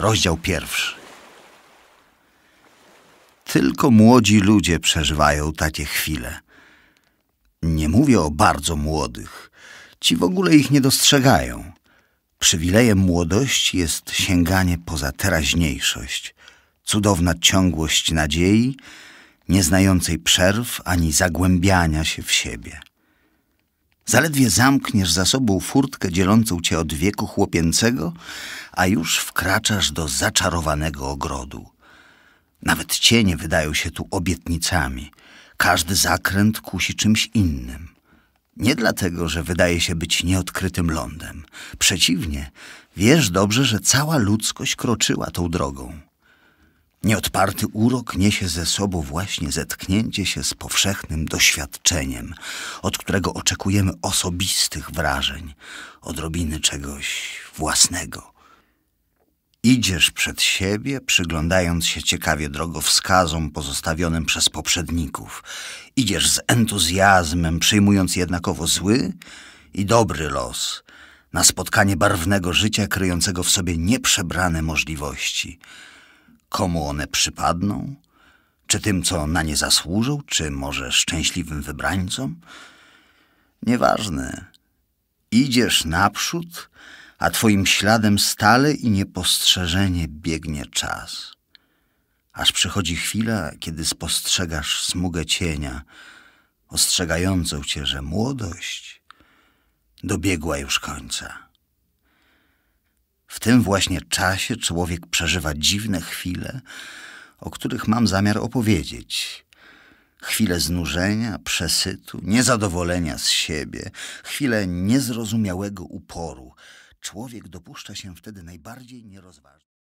Rozdział pierwszy. Tylko młodzi ludzie przeżywają takie chwile. Nie mówię o bardzo młodych. Ci w ogóle ich nie dostrzegają. Przywilejem młodości jest sięganie poza teraźniejszość, cudowna ciągłość nadziei, nieznającej przerw ani zagłębiania się w siebie. Zaledwie zamkniesz za sobą furtkę dzielącą cię od wieku chłopięcego, a już wkraczasz do zaczarowanego ogrodu. Nawet cienie wydają się tu obietnicami. Każdy zakręt kusi czymś innym. Nie dlatego, że wydaje się być nieodkrytym lądem. Przeciwnie, wiesz dobrze, że cała ludzkość kroczyła tą drogą. Nieodparty urok niesie ze sobą właśnie zetknięcie się z powszechnym doświadczeniem, od którego oczekujemy osobistych wrażeń, odrobiny czegoś własnego. Idziesz przed siebie, przyglądając się ciekawie drogowskazom pozostawionym przez poprzedników. Idziesz z entuzjazmem, przyjmując jednakowo zły i dobry los, na spotkanie barwnego życia kryjącego w sobie nieprzebrane możliwości – komu one przypadną? Czy tym, co na nie zasłużył, czy może szczęśliwym wybrańcom? Nieważne. Idziesz naprzód, a twoim śladem stale i niepostrzeżenie biegnie czas. Aż przychodzi chwila, kiedy spostrzegasz smugę cienia, ostrzegającą cię, że młodość dobiegła już końca. W tym właśnie czasie człowiek przeżywa dziwne chwile, o których mam zamiar opowiedzieć. Chwile znużenia, przesytu, niezadowolenia z siebie, chwile niezrozumiałego uporu. Człowiek dopuszcza się wtedy najbardziej nierozważnie.